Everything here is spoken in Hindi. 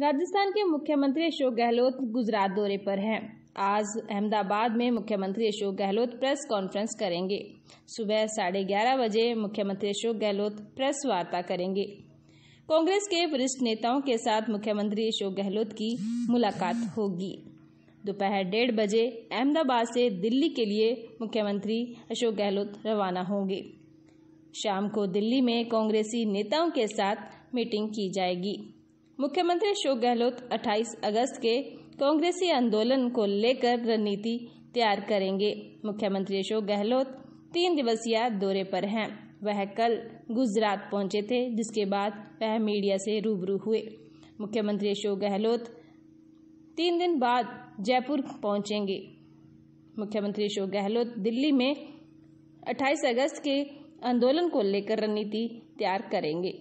राजस्थान के मुख्यमंत्री अशोक गहलोत गुजरात दौरे पर हैं आज अहमदाबाद में मुख्यमंत्री अशोक गहलोत प्रेस कॉन्फ्रेंस करेंगे सुबह साढ़े ग्यारह बजे मुख्यमंत्री अशोक गहलोत प्रेस वार्ता करेंगे कांग्रेस के वरिष्ठ नेताओं के साथ मुख्यमंत्री अशोक गहलोत की मुलाकात होगी दोपहर डेढ़ बजे अहमदाबाद से दिल्ली के लिए मुख्यमंत्री अशोक गहलोत रवाना होंगे शाम को दिल्ली में कांग्रेसी नेताओं के साथ मीटिंग की जाएगी मुख्यमंत्री अशोक गहलोत 28 अगस्त के कांग्रेसी आंदोलन को लेकर रणनीति तैयार करेंगे मुख्यमंत्री अशोक गहलोत तीन दिवसीय दौरे पर हैं वह कल गुजरात पहुंचे थे जिसके बाद वह मीडिया से रूबरू हुए मुख्यमंत्री अशोक गहलोत तीन दिन बाद जयपुर पहुंचेंगे मुख्यमंत्री अशोक गहलोत दिल्ली में 28 अगस्त के आंदोलन को लेकर रणनीति तैयार करेंगे